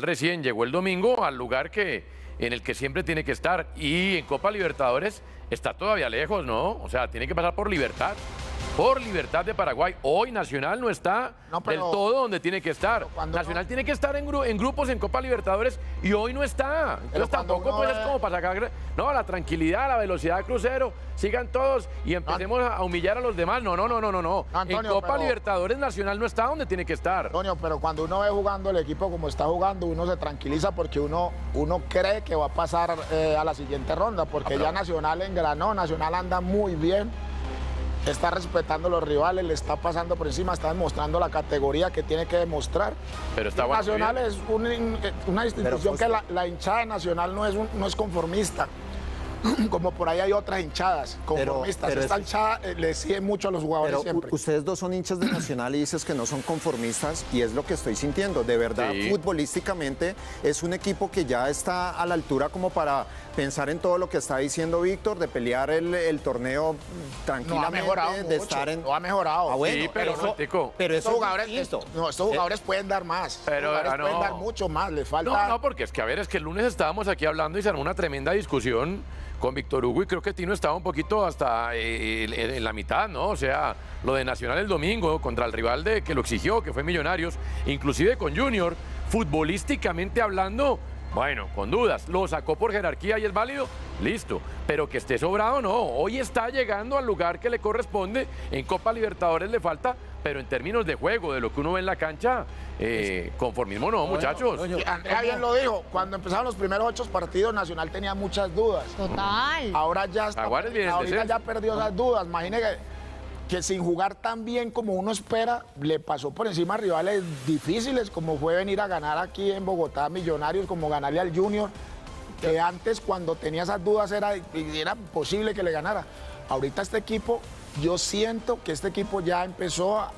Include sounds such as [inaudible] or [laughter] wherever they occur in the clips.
recién llegó el domingo al lugar que, en el que siempre tiene que estar y en Copa Libertadores está todavía lejos, ¿no? O sea, tiene que pasar por Libertad por Libertad de Paraguay. Hoy Nacional no está del todo donde tiene que estar. Nacional tiene que estar en, grupos en Copa Libertadores y hoy no está. Entonces tampoco pues, es como para sacar no, la tranquilidad, la velocidad de crucero, sigan todos y empecemos a humillar a los demás. No, no, no, no, no. en Copa Libertadores Nacional no está donde tiene que estar. Antonio, pero cuando uno ve jugando el equipo como está jugando, uno se tranquiliza porque uno, uno cree que va a pasar eh, a la siguiente ronda, porque ya Nacional engranó, Nacional anda muy bien está respetando a los rivales, le está pasando por encima, está demostrando la categoría que tiene que demostrar. Pero está Nacional es eh, una institución que la, hinchada Nacional no es, no es conformista. [laughs] como por ahí hay otras hinchadas conformistas. Esta hinchada eh, le sigue mucho a los jugadores siempre. Ustedes dos son hinchas de Nacional y dices que no son conformistas y es lo que estoy sintiendo. De verdad, futbolísticamente es un equipo que ya está a la altura como para pensar en todo lo que está diciendo Víctor, de pelear el, torneo tranquilamente, mejorado de estar en... No ha mejorado. Ah, sí, pero, pero estos jugadores, eh, no, estos eh, jugadores pueden dar más. Pero ah, pueden dar mucho más, le falta... No, no, porque es que a ver, es que el lunes estábamos aquí hablando y se armó una tremenda discusión con Víctor Hugo y creo que Tino estaba un poquito hasta eh, en la mitad, ¿no? O sea, lo de Nacional el domingo contra el rival de que lo exigió, que fue Millonarios, inclusive con Junior, futbolísticamente hablando, bueno, con dudas, lo sacó por jerarquía y es válido, listo, pero que esté sobrado no, hoy está llegando al lugar que le corresponde, en Copa Libertadores le falta, pero en términos de juego, de lo que uno ve en la cancha, eh, conformismo no, muchachos. ya lo dijo, cuando empezaron los primeros ocho partidos, Nacional tenía muchas dudas. Total. Ahora ya está, ahorita ya perdió esas dudas, imagínese que que sin jugar tan bien como uno espera, le pasó por encima a rivales difíciles, como fue venir a ganar aquí en Bogotá Millonarios, como ganarle al Junior, que antes cuando tenía esas dudas era, era posible que le ganara. Ahorita este equipo, yo siento que este equipo ya empezó a,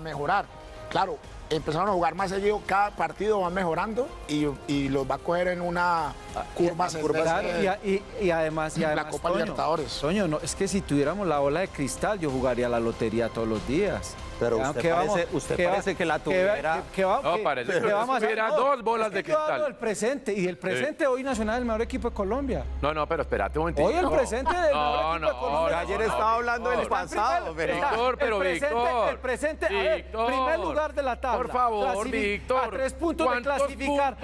mejorar. Claro, empezaron a jugar más seguido, cada partido va mejorando y, y los va a coger en una curvas, curvas y, además, la Copa Libertadores. Soño, no, es que si tuviéramos la bola de cristal, yo jugaría la lotería todos los días. Pero usted, parece, usted parece que la tuviera. Que, no, que, parece que, vamos tuviera dos bolas de cristal. Yo hablo del presente, y el presente hoy Nacional es el mejor equipo de Colombia. No, no, pero espérate un momentito. Hoy el presente del mejor equipo de Colombia. ayer estaba hablando del pasado, Víctor, pero Víctor. El presente, a ver, primer lugar de la tabla. Por favor, Víctor. A tres puntos de clasificar.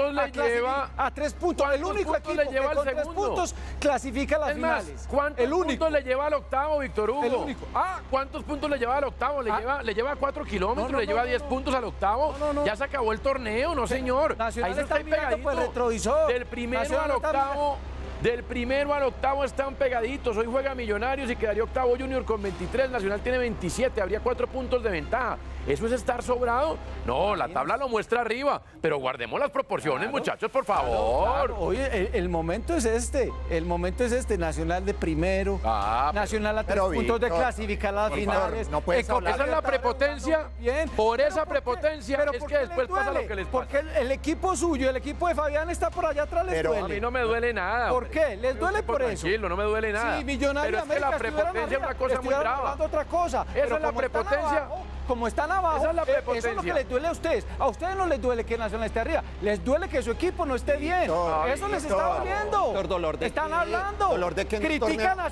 a tres puntos. El único Cuántos equipo le lleva al tres puntos clasifica las es ¿Cuántos puntos le lleva al octavo, Víctor Hugo? Ah, ¿cuántos puntos le lleva al octavo? Le, ah. lleva, le lleva cuatro kilómetros, le lleva no, 10 puntos al octavo. Ya se acabó el torneo, no señor. Ahí se está, está mirando por el retrovisor. Del primero al octavo. Del primero al octavo están pegaditos. Hoy juega Millonarios y quedaría octavo Junior con 23. Nacional tiene 27. Habría cuatro puntos de ventaja. ¿Eso es estar sobrado? No, la tabla lo muestra arriba. Pero guardemos las proporciones, muchachos, por favor. Oye, el, momento es este. El momento es este. Nacional de primero. Ah, Nacional a tres puntos de clasificar las finales. no puede eh, esa es la prepotencia. Bien. Por esa prepotencia es que después pasa lo que les Porque el, equipo suyo, el equipo de Fabián está por allá atrás. pero a mí no me duele nada qué? ¿Les duele pues, por eso? Tranquilo, no me duele nada. Sí, Millonario Pero es que la prepotencia es una cosa muy brava. Otra cosa. Esa es la prepotencia como están abajo, eh, eso es lo que les duele a ustedes. A ustedes no les duele que Nacional esté arriba, les duele que su equipo no esté bien. eso les está doliendo. están hablando. Dolor de critican a,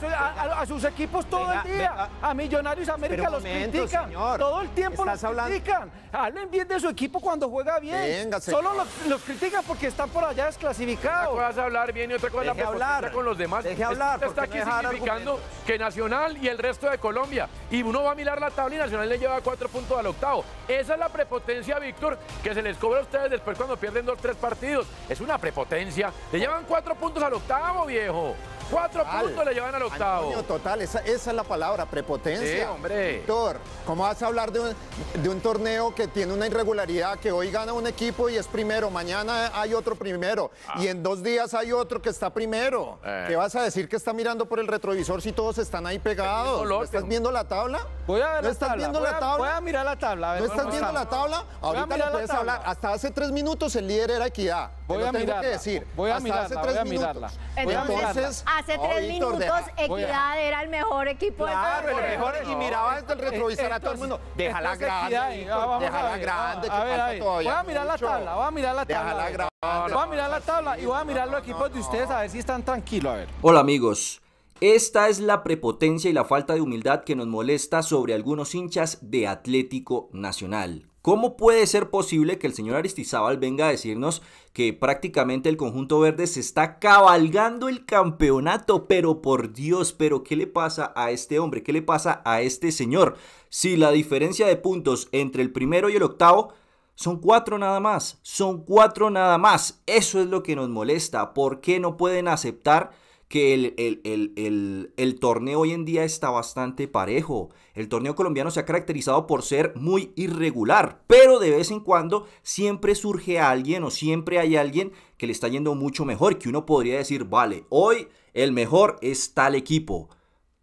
a, sus equipos todo el día. A Millonarios América los critican. todo el tiempo los hablando? critican. Hablen bien de su equipo cuando juega bien. Solo los, critican porque están por allá desclasificados. No cosa hablar bien y otra cosa hablar con los demás. Deje hablar. Está aquí significando que Nacional y el resto de Colombia. Y uno va a mirar la tabla y Nacional le lleva cuatro puntos al octavo. Esa es la prepotencia, Víctor, que se les cobra a ustedes después cuando pierden dos, tres partidos. Es una prepotencia. Le llevan cuatro puntos al octavo, viejo. Cuatro puntos le llevan al octavo. total, esa, es la palabra, prepotencia. Víctor, ¿cómo vas a hablar de un, torneo que tiene una irregularidad, que hoy gana un equipo y es primero, mañana hay otro primero, y ah. en dos días hay otro que está primero? Eh. ¿Qué vas a decir que está mirando por el retrovisor si todos están ahí pegados? ¿No ¿Estás viendo la tabla? Voy a ver ¿No estás viendo la tabla? Voy a mirar la tabla. ¿No estás viendo la tabla? Ahorita le puedes hablar. Hasta hace tres minutos el líder era Equidad. Voy a mirarla. Voy a mirarla, voy a mirarla. Entonces, hace tres minutos Equidad era el mejor equipo Claro, el mejor y miraba desde el retrovisor a todo el mundo. Déjala grande, ah, déjala grande, que todavía. Voy a mirar la tabla, voy a mirar la tabla. Voy a mirar la tabla y voy a mirar los equipos de ustedes a ver si están tranquilos, a ver. Hola amigos. Esta es la prepotencia y la falta de humildad que nos molesta sobre algunos hinchas de Atlético Nacional. ¿Cómo puede ser posible que el señor Aristizábal venga a decirnos que prácticamente el conjunto verde se está cabalgando el campeonato? Pero por Dios, pero ¿qué le pasa a este hombre? ¿Qué le pasa a este señor? Si la diferencia de puntos entre el primero y el octavo son cuatro nada más, son cuatro nada más. Eso es lo que nos molesta. ¿Por qué no pueden aceptar? que el, el, el, torneo hoy en día está bastante parejo. El torneo colombiano se ha caracterizado por ser muy irregular, pero de vez en cuando siempre surge alguien o siempre hay alguien que le está yendo mucho mejor, que uno podría decir, vale, hoy el mejor está tal equipo.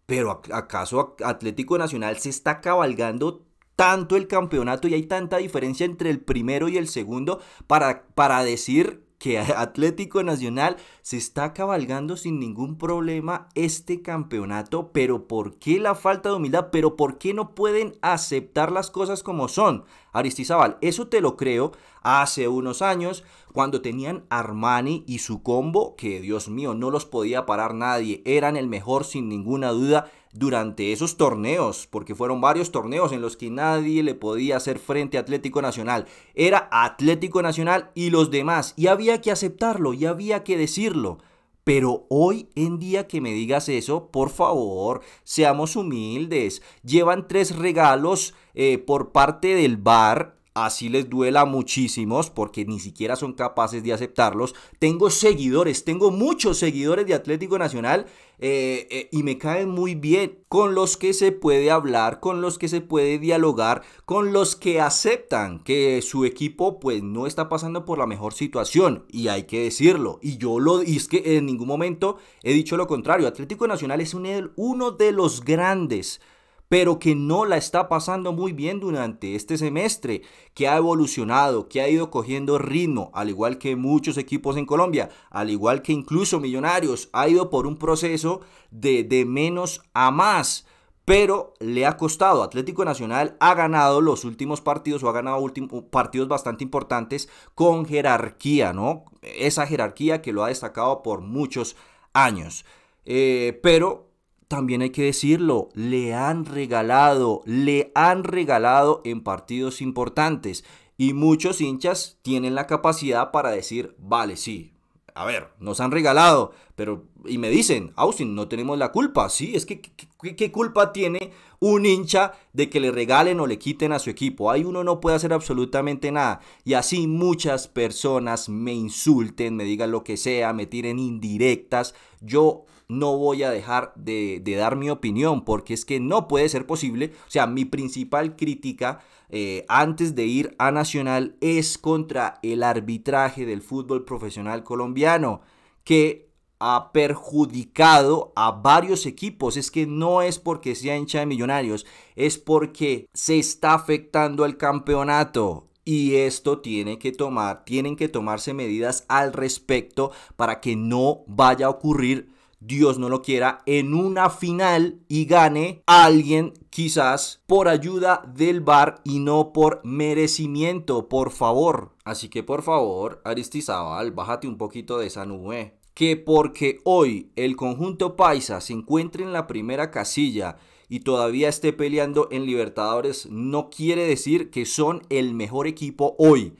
Pero ¿acaso Atlético Nacional se está cabalgando tanto el campeonato y hay tanta diferencia entre el primero y el segundo para, para decir que [laughs] Atlético Nacional se está cabalgando sin ningún problema este campeonato, pero ¿por qué la falta de humildad? ¿Pero por qué no pueden aceptar las cosas como son? Aristizábal, eso te lo creo, hace unos años, cuando tenían Armani y su combo, que Dios mío, no los podía parar nadie, eran el mejor sin ninguna duda durante esos torneos, porque fueron varios torneos en los que nadie le podía hacer frente a Atlético Nacional. Era Atlético Nacional y los demás, y había que aceptarlo, y había que decirlo. Pero hoy en día que me digas eso, por favor, seamos humildes. Llevan tres regalos eh, por parte del bar así les duela muchísimo, muchísimos porque ni siquiera son capaces de aceptarlos. Tengo seguidores, tengo muchos seguidores de Atlético Nacional eh, eh, y me caen muy bien, con los que se puede hablar, con los que se puede dialogar, con los que aceptan que su equipo pues no está pasando por la mejor situación y hay que decirlo. Y yo lo, y es que en ningún momento he dicho lo contrario. Atlético Nacional es uno de los grandes pero que no la está pasando muy bien durante este semestre, que ha evolucionado, que ha ido cogiendo ritmo, al igual que muchos equipos en Colombia, al igual que incluso Millonarios, ha ido por un proceso de, de menos a más pero le ha costado. Atlético Nacional ha ganado los últimos partidos o ha ganado uh, partidos bastante importantes con jerarquía, ¿no? Esa jerarquía que lo ha destacado por muchos años. Eh, pero también hay que decirlo, le han regalado, le han regalado en partidos importantes. Y muchos hinchas tienen la capacidad para decir, vale, sí, a ver, nos han regalado, pero, y me dicen, Austin, no tenemos la culpa, sí, es que, ¿Qué, culpa tiene un hincha de que le regalen o le quiten a su equipo? Ahí uno no puede hacer absolutamente nada. Y así muchas personas me insulten, me digan lo que sea, me tiren indirectas. Yo no voy a dejar de, dar mi opinión porque es que no puede ser posible. O sea, mi principal crítica eh, antes de ir a Nacional es contra el arbitraje del fútbol profesional colombiano que ha perjudicado a varios equipos. Es que no es porque sea hincha de millonarios, es porque se está afectando el campeonato. Y esto tiene que tomar, tienen que tomarse medidas al respecto para que no vaya a ocurrir, Dios no lo quiera, en una final y gane alguien quizás por ayuda del bar y no por merecimiento, por favor. Así que por favor, Aristizábal, bájate un poquito de esa nube que porque hoy el conjunto Paisa se encuentre en la primera casilla y todavía esté peleando en Libertadores, no quiere decir que son el mejor equipo hoy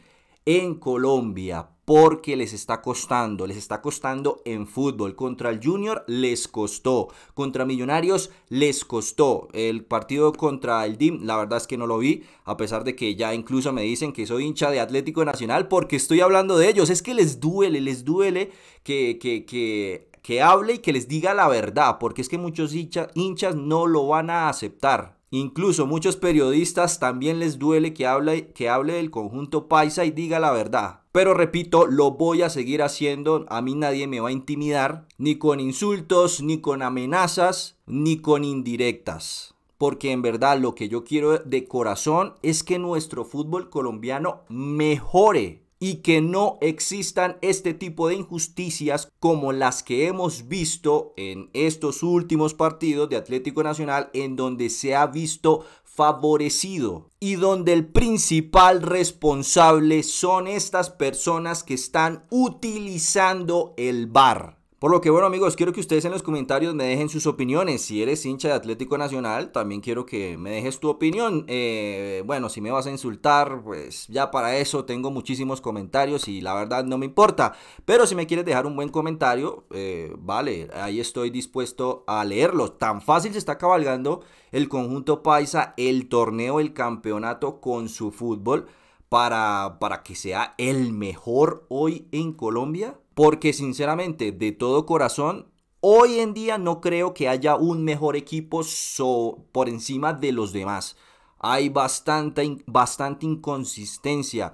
en Colombia porque les está costando, les está costando en fútbol. Contra el Junior les costó, contra Millonarios les costó. El partido contra el DIM, la verdad es que no lo vi, a pesar de que ya incluso me dicen que soy hincha de Atlético Nacional porque estoy hablando de ellos. Es que les duele, les duele que, que, que, hable y que les diga la verdad, porque es que muchos hinchas no lo van a aceptar. Incluso muchos periodistas también les duele que hable, que hable del conjunto paisa y diga la verdad. Pero repito, lo voy a seguir haciendo. A mí nadie me va a intimidar, ni con insultos, ni con amenazas, ni con indirectas. Porque en verdad lo que yo quiero de corazón es que nuestro fútbol colombiano mejore y que no existan este tipo de injusticias como las que hemos visto en estos últimos partidos de Atlético Nacional en donde se ha visto favorecido y donde el principal responsable son estas personas que están utilizando el bar. Por lo que bueno amigos, quiero que ustedes en los comentarios me dejen sus opiniones. Si eres hincha de Atlético Nacional, también quiero que me dejes tu opinión. Eh, bueno, si me vas a insultar, pues ya para eso tengo muchísimos comentarios y la verdad no me importa. Pero si me quieres dejar un buen comentario, eh, vale, ahí estoy dispuesto a leerlo. Tan fácil se está cabalgando el conjunto Paisa, el torneo, el campeonato con su fútbol para, para que sea el mejor hoy en Colombia porque sinceramente, de todo corazón, hoy en día no creo que haya un mejor equipo por encima de los demás. Hay bastante, bastante inconsistencia.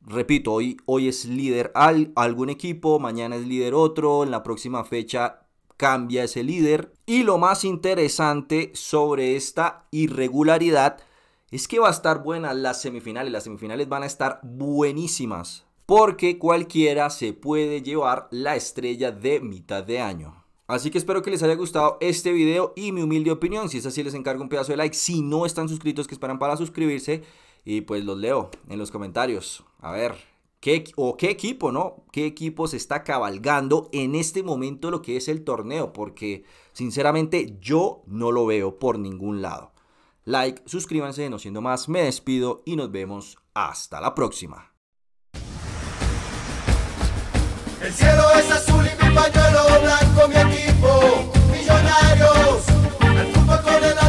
Repito, hoy, hoy es líder algún equipo, mañana es líder otro, en la próxima fecha cambia ese líder. Y lo más interesante sobre esta irregularidad es que va a estar buena las semifinales. Las semifinales van a estar buenísimas porque cualquiera se puede llevar la estrella de mitad de año. Así que espero que les haya gustado este video y mi humilde opinión. Si es así, les encargo un pedazo de like. Si no están suscritos, que esperan para suscribirse. Y pues los leo en los comentarios. A ver, ¿qué, o qué equipo, ¿no? ¿Qué equipo se está cabalgando en este momento lo que es el torneo? Porque sinceramente yo no lo veo por ningún lado. Like, suscríbanse, no siendo más, me despido y nos vemos hasta la próxima. El cielo es azul y mi pañuelo blanco, mi equipo, millonarios, al con el